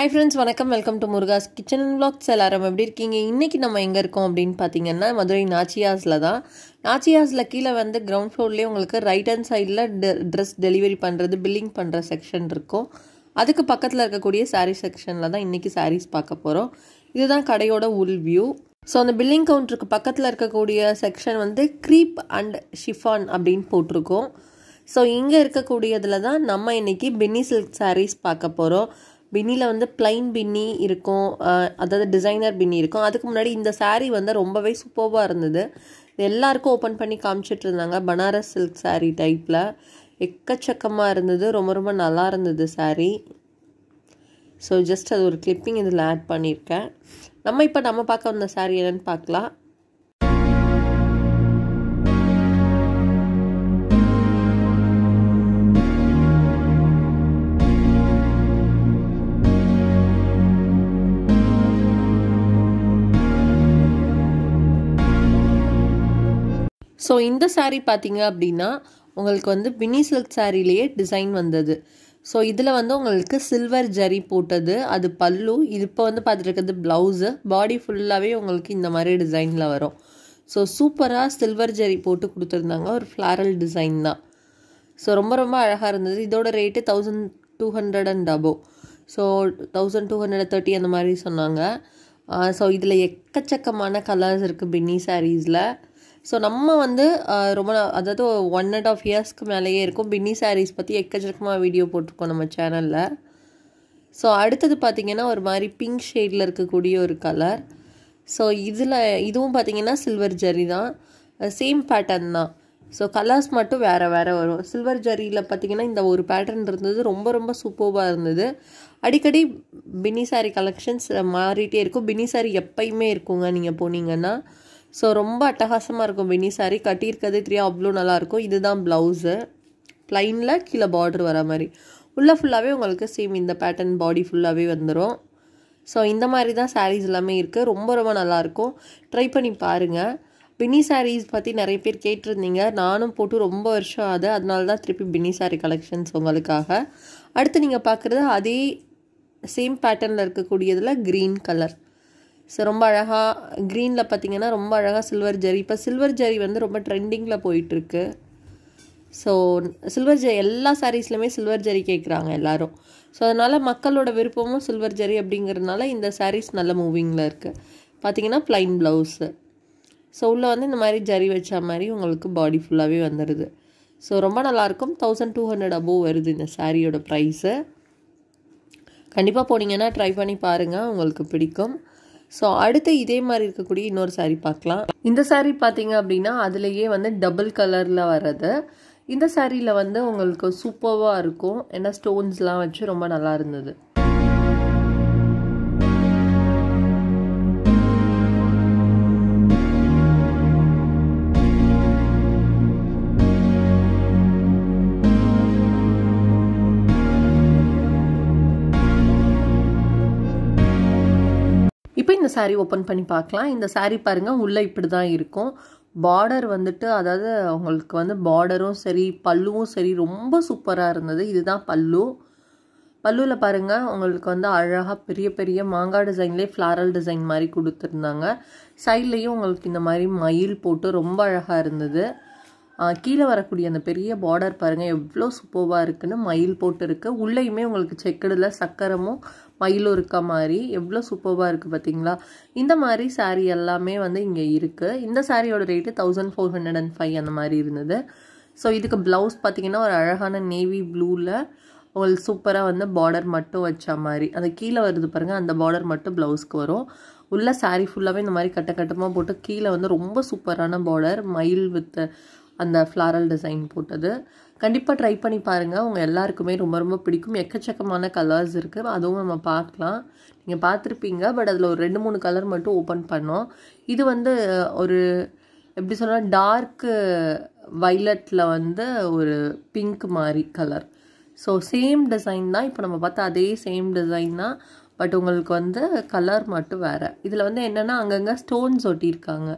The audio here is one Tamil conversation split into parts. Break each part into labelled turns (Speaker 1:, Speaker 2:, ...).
Speaker 1: ஹை ஃப்ரெண்ட்ஸ் வணக்கம் welcome to Murugas Kitchen and Vlogs எல்லாரும் எப்படி இருக்கீங்க இன்றைக்கி நம்ம எங்கே இருக்கோம் அப்படின்னு பார்த்தீங்கன்னா மதுரை நாச்சியாஸில் தான் நாச்சியாஸில் கீழே வந்து கிரவுண்ட் ஃப்ளோர்லேயே உங்களுக்கு ரைட் ஹேண்ட் சைடில் ட்ரெஸ் டெலிவரி பண்ணுறது பில்லிங் பண்ணுற செக்ஷன் இருக்கும் அதுக்கு பக்கத்தில் இருக்கக்கூடிய சாரீ செக்ஷனில் தான் இன்றைக்கி சாரீஸ் பார்க்க போகிறோம் இதுதான் கடையோட உல் வியூ ஸோ அந்த பில்லிங் கவுண்டருக்கு பக்கத்தில் இருக்கக்கூடிய செக்ஷன் வந்து க்ரீப் அண்ட் ஷிஃபான் அப்படின்னு போட்டிருக்கோம் ஸோ இங்கே இருக்கக்கூடியதில் தான் நம்ம இன்றைக்கி பின்னி சில்க் சாரீஸ் பார்க்க போகிறோம் பின்னியில் வந்து பிளைன் பின்னி இருக்கும் அதாவது டிசைனர் பின்னி இருக்கும் அதுக்கு முன்னாடி இந்த சாரீ வந்து ரொம்பவே சூப்பர்வாக இருந்தது இது எல்லாருக்கும் ஓப்பன் பண்ணி காமிச்சிட்டு இருந்தாங்க பனாரஸ் சில்க் சாரீ டைப்பில் எக்கச்சக்கமாக இருந்தது ரொம்ப ரொம்ப நல்லா இருந்தது சாரீ ஸோ ஜஸ்ட் அது ஒரு கிளிப்பிங் இதில் ஆட் பண்ணியிருக்கேன் நம்ம இப்போ நம்ம பார்க்க வந்த சாரீ என்னென்னு பார்க்கலாம் ஸோ இந்த சாரீ பார்த்தீங்க அப்படின்னா உங்களுக்கு வந்து பினி சில்க் சாரீலேயே டிசைன் வந்தது ஸோ இதில் வந்து உங்களுக்கு சில்வர் ஜரி போட்டது அது பல்லு இது இப்போ வந்து பார்த்துட்டு ப்ளவுஸு பாடி ஃபுல்லாகவே உங்களுக்கு இந்த மாதிரி டிசைனில் வரும் ஸோ சூப்பராக சில்வர் ஜரி போட்டு கொடுத்துருந்தாங்க ஒரு ஃப்ளாரல் டிசைன் தான் ஸோ ரொம்ப ரொம்ப அழகாக இருந்தது இதோட rate thousand two hundred and டபோ so thousand two hundred thirty அந்த மாதிரி சொன்னாங்க ஸோ uh, இதில் எக்கச்சக்கமான கலர்ஸ் இருக்குது பின்னி சாரீஸில் ஸோ நம்ம வந்து ரொம்ப அதாவது ஒன் அண்ட் ஆஃப் இயர்ஸ்க்கு மேலேயே இருக்கும் பின்னி சாரீஸ் பற்றி எக்கச்சக்கமாக வீடியோ போட்டிருக்கோம் நம்ம சேனலில் ஸோ அடுத்தது பார்த்திங்கன்னா ஒரு மாதிரி பிங்க் ஷேடில் இருக்கக்கூடிய ஒரு கலர் ஸோ இதில் இதுவும் பார்த்திங்கன்னா சில்வர் ஜரி தான் சேம் பேட்டர்ன் தான் ஸோ கலர்ஸ் மட்டும் வேறு வேறு வரும் சில்வர் ஜரியில் பார்த்திங்கன்னா இந்த ஒரு பேட்டர்ன் இருந்தது ரொம்ப ரொம்ப சூப்பர்வாக இருந்தது அடிக்கடி பின்னி சாரி கலெக்ஷன்ஸ் மாறிட்டே இருக்கும் பின்னி சாரி எப்பயுமே இருக்குங்க நீங்கள் போனீங்கன்னா ஸோ ரொம்ப அட்டகாசமாக இருக்கும் வெனி சாரீ கட்டியிருக்கிறது த்ரீ அவ்வளோ நல்லாயிருக்கும் இதுதான் ப்ளவுஸு ப்ளைனில் கீழே பார்டர் வர மாதிரி உள்ளே ஃபுல்லாகவே உங்களுக்கு சேம் இந்த பேட்டர்ன் பாடி ஃபுல்லாகவே வந்துடும் ஸோ இந்த மாதிரி தான் சாரீஸ் எல்லாமே இருக்குது ரொம்ப ரொம்ப நல்லாயிருக்கும் ட்ரை பண்ணி பாருங்கள் பின்னி சாரீஸ் பற்றி நிறைய பேர் கேட்டிருந்தீங்க நானும் போட்டு ரொம்ப வருஷம் ஆகுது அதனால தான் திருப்பி பின்னி சாரீ கலெக்ஷன்ஸ் உங்களுக்காக அடுத்து நீங்கள் பார்க்குறது அதே சேம் பேட்டர்னில் இருக்கக்கூடியதில் க்ரீன் கலர் ஸோ ரொம்ப அழகாக க்ரீனில் பார்த்தீங்கன்னா ரொம்ப அழகாக சில்வர் ஜெரி இப்போ சில்வர் ஜெரி வந்து ரொம்ப ட்ரெண்டிங்கில் போயிட்டுருக்கு ஸோ சில்வர் ஜெரி எல்லா சாரீஸ்லையுமே சில்வர் ஜெரி கேட்குறாங்க எல்லோரும் ஸோ அதனால் மக்களோட விருப்பமும் சில்வர் ஜெரி அப்படிங்கிறதுனால இந்த சாரீஸ் நல்ல மூவிங்கில் இருக்குது பார்த்திங்கன்னா ப்ளைன் ப்ளவுஸு ஸோ உள்ளே வந்து இந்த மாதிரி ஜரி வச்ச மாதிரி உங்களுக்கு பாடி ஃபுல்லாகவே வந்துடுது ஸோ ரொம்ப நல்லாயிருக்கும் தௌசண்ட் டூ ஹண்ட்ரட் அபோவ் வருது இந்த சாரியோட ப்ரைஸு கண்டிப்பாக போனீங்கன்னா ட்ரை பண்ணி பாருங்கள் உங்களுக்கு பிடிக்கும் ஸோ அடுத்து இதே மாதிரி இருக்கக்கூடிய இன்னொரு சாரி பார்க்கலாம் இந்த சாரி பார்த்தீங்க அப்படின்னா அதுலேயே வந்து டபுள் கலரில் வர்றது இந்த சாரியில் வந்து உங்களுக்கு சூப்பர்வாக இருக்கும் ஏன்னா ஸ்டோன்ஸ்லாம் வச்சு ரொம்ப நல்லா இருந்தது இந்த சாரீ ஓப்பன் பண்ணி பார்க்கலாம் இந்த சாரீ பாருங்கள் உள்ளே இப்படி தான் இருக்கும் பார்டர் வந்துட்டு அதாவது உங்களுக்கு வந்து பார்டரும் சரி பல்லுவும் சரி ரொம்ப சூப்பராக இருந்தது இதுதான் பல்லு பல்லுவில் பாருங்கள் உங்களுக்கு வந்து அழகாக பெரிய பெரிய மாங்காய் டிசைன்லேயே ஃப்ளாரல் டிசைன் மாதிரி கொடுத்துருந்தாங்க சைட்லேயும் உங்களுக்கு இந்த மாதிரி மயில் போட்டு ரொம்ப அழகாக இருந்தது கீழே வரக்கூடிய அந்த பெரிய பார்டர் பாருங்கள் எவ்வளோ சூப்பர்வாக இருக்குன்னு மயில் போட்டு இருக்குது உள்ளேயுமே உங்களுக்கு செக்கடில் சக்கரமும் மயிலும் இருக்க மாதிரி எவ்வளோ சூப்பர்வாக இருக்குது பார்த்தீங்களா இந்த மாதிரி சாரீ எல்லாமே வந்து இங்கே இருக்குது இந்த சாரியோட rate thousand four hundred and five அந்த மாதிரி இருந்தது ஸோ இதுக்கு ப்ளவுஸ் பார்த்தீங்கன்னா ஒரு அழகான நேவி ப்ளூவில் உங்களுக்கு சூப்பராக வந்து பார்டர் மட்டும் வச்ச மாதிரி அந்த கீழே வருது பாருங்கள் அந்த பார்டர் மட்டும் ப்ளவுஸ்க்கு வரும் உள்ள சாரீ ஃபுல்லாகவே இந்த மாதிரி கட்ட கட்டமாக போட்டு கீழே வந்து ரொம்ப சூப்பரான பார்டர் மயில் வித் அந்த ஃப்ளாரல் டிசைன் போட்டது கண்டிப்பாக ட்ரை பண்ணி பாருங்கள் உங்கள் எல்லாருக்குமே ரொம்ப ரொம்ப பிடிக்கும் எக்கச்சக்கமான கலர்ஸ் இருக்குது அதுவும் நம்ம பார்க்கலாம் நீங்கள் பார்த்துருப்பீங்க பட் அதில் ஒரு ரெண்டு மூணு கலர் மட்டும் ஓப்பன் பண்ணோம் இது வந்து ஒரு எப்படி சொன்னால் டார்க்கு வைலட்டில் வந்து ஒரு பிங்க் மாதிரி கலர் ஸோ சேம் டிசைன் தான் இப்போ நம்ம பார்த்தா அதே சேம் டிசைன் தான் பட் உங்களுக்கு வந்து கலர் மட்டும் வேறு இதில் வந்து என்னென்னா அங்கங்கே ஸ்டோன்ஸ் ஒட்டியிருக்காங்க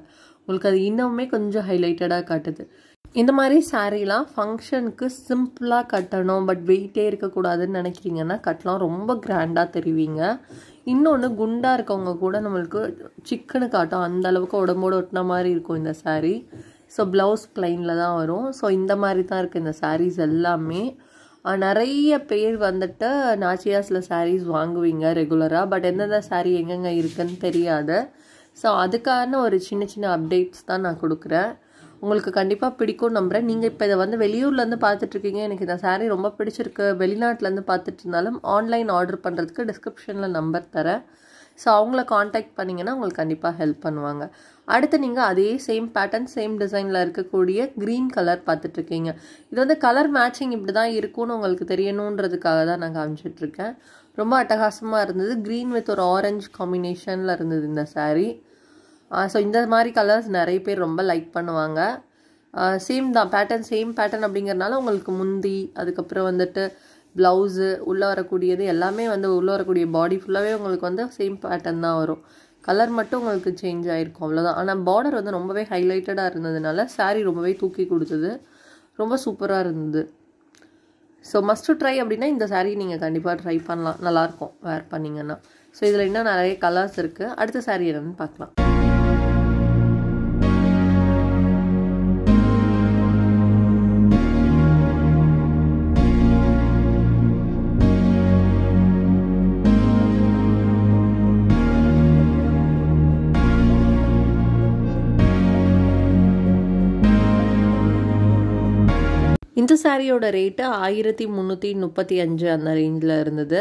Speaker 1: உங்களுக்கு அது இன்னமுமே கொஞ்சம் ஹைலைட்டடாக காட்டுது இந்த மாதிரி சாரீலாம் ஃபங்க்ஷனுக்கு சிம்பிளாக கட்டணும் பட் வெயிட்டே இருக்கக்கூடாதுன்னு நினைக்கிறீங்கன்னா கட்டலாம் ரொம்ப கிராண்டாக தெரிவிங்க இன்னொன்று குண்டாக இருக்கவங்க கூட நம்மளுக்கு சிக்கனு காட்டும் அந்த அளவுக்கு உடம்போடு ஒட்டின மாதிரி இருக்கும் இந்த சாரீ ஸோ ப்ளவுஸ் பிளைனில் தான் வரும் ஸோ இந்த மாதிரி தான் இருக்குது இந்த சாரீஸ் எல்லாமே நிறைய பேர் வந்துட்டு நாச்சியாஸில் சாரீஸ் வாங்குவீங்க ரெகுலராக பட் எந்தெந்த சாரீ எங்கெங்கே இருக்குதுன்னு தெரியாது ஸோ அதுக்கான ஒரு சின்ன சின்ன அப்டேட்ஸ் தான் நான் கொடுக்குறேன் உங்களுக்கு கண்டிப்பாக பிடிக்கும் நம்புகிறேன் நீங்கள் இப்போ இதை வந்து வெளியூர்லேருந்து பார்த்துட்ருக்கீங்க எனக்கு இந்த சாரீ ரொம்ப பிடிச்சிருக்கு வெளிநாட்டிலேருந்து பார்த்துட்டு இருந்தாலும் ஆன்லைன் ஆர்டர் பண்ணுறதுக்கு டிஸ்கிரிப்ஷனில் நம்பர் தரேன் ஸோ அவங்கள காண்டாக்ட் பண்ணிங்கன்னா உங்களுக்கு கண்டிப்பாக ஹெல்ப் பண்ணுவாங்க அடுத்து நீங்கள் அதே சேம் பேட்டர்ன் சேம் டிசைனில் இருக்கக்கூடிய க்ரீன் கலர் பார்த்துட்ருக்கீங்க இது வந்து கலர் மேட்சிங் இப்படி தான் இருக்கும்னு உங்களுக்கு தெரியணுன்றதுக்காக தான் நான் காமிச்சிட்ருக்கேன் ரொம்ப அட்டகாசமாக இருந்தது க்ரீன் வித் ஒரு ஆரஞ்சு காம்பினேஷனில் இருந்தது இந்த சாரீ ஸோ இந்த மாதிரி கலர்ஸ் நிறைய பேர் ரொம்ப லைக் பண்ணுவாங்க சேம் தான் பேட்டர்ன் சேம் பேட்டர்ன் அப்படிங்கிறனால உங்களுக்கு முந்தி அதுக்கப்புறம் வந்துட்டு ப்ளவுஸு உள்ளே வரக்கூடியது எல்லாமே வந்து உள்ளே வரக்கூடிய பாடி ஃபுல்லாகவே உங்களுக்கு வந்து சேம் பேட்டர்ன் தான் வரும் கலர் மட்டும் உங்களுக்கு சேஞ்ச் ஆகிருக்கும் அவ்வளோதான் ஆனால் பார்டர் வந்து ரொம்பவே ஹைலைட்டடாக இருந்ததுனால சேரீ ரொம்பவே தூக்கி கொடுத்தது ரொம்ப சூப்பராக இருந்தது ஸோ மஸ்ட்டு ட்ரை அப்படின்னா இந்த சாரீ நீங்கள் கண்டிப்பாக ட்ரை பண்ணலாம் நல்லாயிருக்கும் வேர் பண்ணிங்கன்னா ஸோ இதில் இன்னும் நிறைய கலர்ஸ் இருக்குது அடுத்த சாரீ என்னென்னு பார்க்கலாம் இந்த சாரியோட ரேட்டு ஆயிரத்தி முந்நூற்றி முப்பத்தி அஞ்சு அந்த ரேஞ்சில் இருந்தது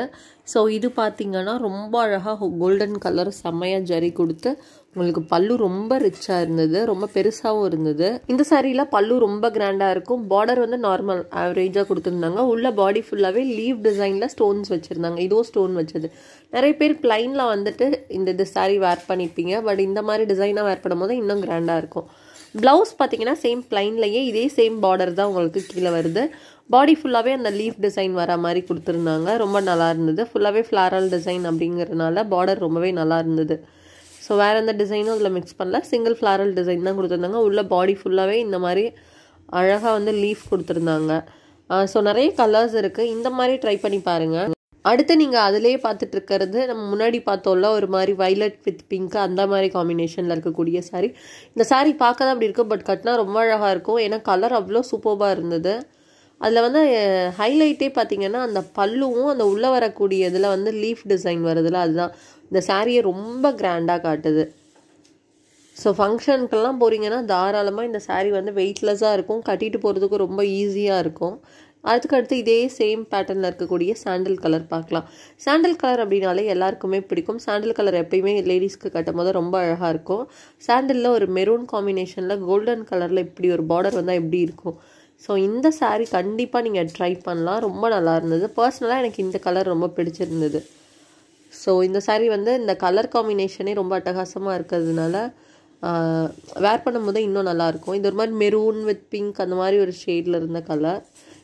Speaker 1: ஸோ இது பார்த்திங்கன்னா ரொம்ப அழகாக கோல்டன் கலர் செம்மையாக ஜரி கொடுத்து உங்களுக்கு பல்லு ரொம்ப ரிச்சாக இருந்தது ரொம்ப பெருசாகவும் இருந்தது இந்த சாரியில் பல்லு ரொம்ப கிராண்டாக இருக்கும் பார்டர் வந்து நார்மல் ஆவரேஜாக கொடுத்துருந்தாங்க உள்ள பாடி ஃபுல்லாகவே லீவ் டிசைனில் ஸ்டோன்ஸ் வச்சுருந்தாங்க இதுவும் ஸ்டோன் வச்சது நிறைய பேர் பிளைனில் வந்துட்டு இந்த இது சாரி வேர் பண்ணிப்பீங்க பட் இந்த மாதிரி டிசைனாக வேர் பண்ணும்போது இன்னும் கிராண்டாக இருக்கும் ப்ளவுஸ் பார்த்தீங்கன்னா சேம் ப்ளைன்லையே இதே சேம் பார்டர் தான் உங்களுக்கு கீழே வருது பாடி ஃபுல்லாகவே அந்த லீஃப் டிசைன் வர மாதிரி கொடுத்துருந்தாங்க ரொம்ப நல்லா இருந்தது ஃபுல்லாகவே ஃப்ளாரல் டிசைன் அப்படிங்கிறதுனால பார்டர் ரொம்பவே நல்லா இருந்தது ஸோ வேறு எந்த டிசைனும் அதில் மிக்ஸ் பண்ணல சிங்கிள் ஃப்ளாரல் டிசைன் தான் கொடுத்துருந்தாங்க உள்ள பாடி ஃபுல்லாகவே இந்த மாதிரி அழகாக வந்து லீஃப் கொடுத்துருந்தாங்க ஸோ நிறைய கலர்ஸ் இருக்குது இந்த மாதிரி ட்ரை பண்ணி பாருங்கள் அடுத்து நீங்கள் அதிலே பார்த்துட்டு இருக்கிறது நம்ம முன்னாடி பார்த்தோம்ல ஒரு மாதிரி வைலட் வித் பிங்க் அந்த மாதிரி காம்பினேஷனில் இருக்கக்கூடிய சாரீ இந்த சாரீ பார்க்க தான் அப்படி இருக்கும் பட் கட்டினா ரொம்ப அழகாக இருக்கும் ஏன்னா கலர் அவ்வளோ சூப்பர்பாக இருந்தது அதில் வந்து ஹைலைட்டே பார்த்தீங்கன்னா அந்த பல்லுவும் அந்த உள்ளே வரக்கூடிய இதில் வந்து லீஃப் டிசைன் வருதுல அதுதான் இந்த சாரியை ரொம்ப கிராண்டாக காட்டுது ஸோ ஃபங்க்ஷனுக்கெல்லாம் போகிறீங்கன்னா தாராளமாக இந்த சாரீ வந்து வெயிட்லெஸ்ஸாக இருக்கும் கட்டிட்டு போகிறதுக்கு ரொம்ப ஈஸியாக இருக்கும் அதுக்கடுத்து இதே சேம் பேட்டர்னில் இருக்கக்கூடிய சாண்டில் கலர் பார்க்கலாம் சாண்டில் கலர் அப்படின்னாலே எல்லாருக்குமே பிடிக்கும் சாண்டில் கலர் எப்பயுமே லேடிஸ்க்கு கட்டும் போது ரொம்ப அழகாக இருக்கும் சாண்டலில் ஒரு மெரூன் காம்பினேஷனில் கோல்டன் கலரில் இப்படி ஒரு பார்டர் வந்தால் எப்படி இருக்கும் ஸோ இந்த சாரீ கண்டிப்பாக நீங்கள் ட்ரை பண்ணலாம் ரொம்ப நல்லா இருந்தது பர்சனலாக எனக்கு இந்த கலர் ரொம்ப பிடிச்சிருந்தது ஸோ இந்த சாரீ வந்து இந்த கலர் காம்பினேஷனே ரொம்ப அட்டகாசமாக இருக்கிறதுனால வேர் பண்ணும்போது இன்னும் நல்லாயிருக்கும் இந்த ஒரு மாதிரி மெரூன் வித் பிங்க் அந்த மாதிரி ஒரு ஷேடில் இருந்த கலர்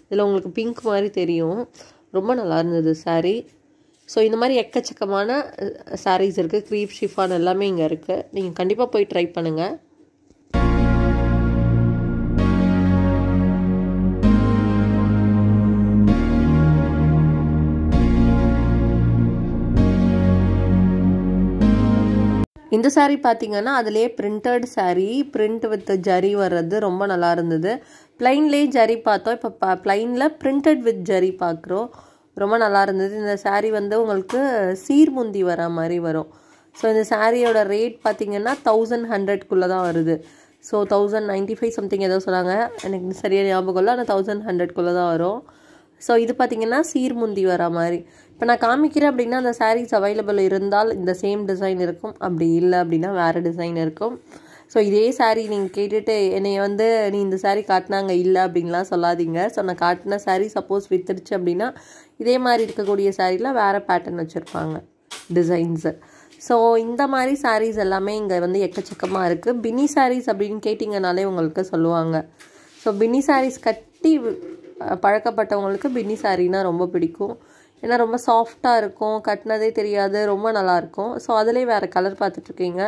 Speaker 1: இதில் உங்களுக்கு பிங்க் மாதிரி தெரியும் ரொம்ப நல்லா இருந்தது சாரீ ஸோ இந்த மாதிரி எக்கச்சக்கமான சாரீஸ் இருக்குது க்ரீப் ஷிஃபான் எல்லாமே இங்கே இருக்குது நீங்கள் கண்டிப்பாக போய் ட்ரை பண்ணுங்கள் இந்த சாரீ பார்த்தீங்கன்னா அதிலே printed sari print with zari வர்றது ரொம்ப நல்லா இருந்தது ப்ளைன்லேயே ஜரி பார்த்தோம் இப்போ ப ப்ளைனில் பிரிண்டட் வித் ஜரி பார்க்குறோம் ரொம்ப நல்லா இருந்தது இந்த சாரீ வந்து உங்களுக்கு சீர்முந்தி வர மாதிரி வரும் ஸோ இந்த சாரியோட ரேட் பார்த்திங்கன்னா தௌசண்ட் ஹண்ட்ரட்குள்ளே தான் வருது so thousand ninety five something ஏதோ சொன்னாங்க எனக்கு சரியாக ஞாபகம் இல்லை ஆனால் தௌசண்ட் ஹண்ட்ரட்குள்ளே தான் வரும் ஸோ இது பார்த்திங்கன்னா சீர்முந்தி வர மாதிரி இப்போ நான் காமிக்கிறேன் அப்படின்னா அந்த சாரீஸ் அவைலபிள் இருந்தால் இந்த சேம் டிசைன் இருக்கும் அப்படி இல்லை அப்படின்னா வேறு டிசைன் இருக்கும் ஸோ இதே சாரீ நீங்கள் கேட்டுட்டு என்னை வந்து நீ இந்த சாரீ காட்டினாங்க இல்லை அப்படின்லாம் சொல்லாதீங்க ஸோ நான் காட்டின சாரீ சப்போஸ் வித்துருச்சு அப்படின்னா இதே மாதிரி இருக்கக்கூடிய சாரீலாம் வேறு பேட்டர்ன் வச்சுருப்பாங்க டிசைன்ஸு ஸோ இந்த மாதிரி சாரீஸ் எல்லாமே இங்கே வந்து எக்கச்சக்கமாக இருக்குது பினி சாரீஸ் அப்படின்னு கேட்டிங்கனாலே உங்களுக்கு சொல்லுவாங்க ஸோ பினி சாரீஸ் கட்டி பழக்கப்பட்டவங்களுக்கு பின்னி சாரினா ரொம்ப பிடிக்கும் ஏன்னா ரொம்ப சாஃப்டாக இருக்கும் கட்டினதே தெரியாது ரொம்ப நல்லாயிருக்கும் ஸோ அதிலே வேறு கலர் பார்த்துட்ருக்கீங்க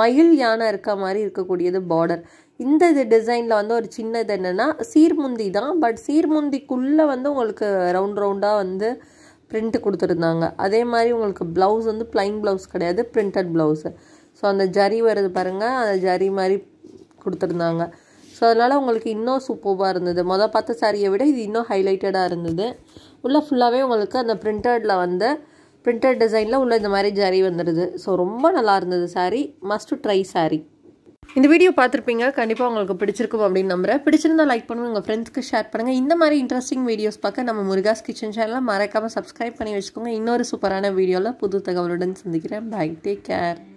Speaker 1: மயில் யானை இருக்க மாதிரி இருக்கக்கூடியது பார்டர் இந்த இது டிசைனில் வந்து ஒரு சின்ன இது என்னென்னா சீர்முந்தி தான் பட் சீர்முந்திக்குள்ளே வந்து உங்களுக்கு ரவுண்ட் ரவுண்டாக வந்து பிரிண்ட்டு கொடுத்துருந்தாங்க அதே மாதிரி உங்களுக்கு ப்ளவுஸ் வந்து ப்ளைன் ப்ளவுஸ் கிடையாது பிரிண்டட் ப்ளவுஸு ஸோ அந்த ஜரி வருது பாருங்கள் அந்த ஜரி மாதிரி கொடுத்துருந்தாங்க ஸோ அதனால் உங்களுக்கு இன்னும் சூப்பராக இருந்தது மொதல் பார்த்த சாரியை விட இது இன்னும் ஹைலைட்டடாக இருந்தது உள்ளே ஃபுல்லாகவே உங்களுக்கு அந்த பிரிண்டடில் வந்து பிரிண்டட் டிசைனில் உள்ள இந்த மாதிரி ஜரி வந்துடுது ஸோ ரொம்ப நல்லா இருந்தது சாரி மஸ்ட் ட்ரை சாரி இந்த வீடியோ பார்த்துருப்பீங்க கண்டிப்பாக உங்களுக்கு பிடிச்சிருக்கும் அப்படின்னு நம்புகிறேன் பிடிச்சிருந்தா லைக் பண்ணுங்கள் உங்கள் ஃப்ரெண்ட்ஸ்க்கு ஷேர் பண்ணுங்கள் இந்த மாதிரி இன்ட்ரெஸ்டிங் வீடியோஸ் பார்க்க நம்ம முருகாஸ் கிச்சன் சேனலில் மறக்காமல் சப்ஸ்கிரைப் பண்ணி வச்சுக்கோங்க இன்னொரு சூப்பரான வீடியோவில் புது தகவலுடன் சந்திக்கிறேன் பை டேக் கேர்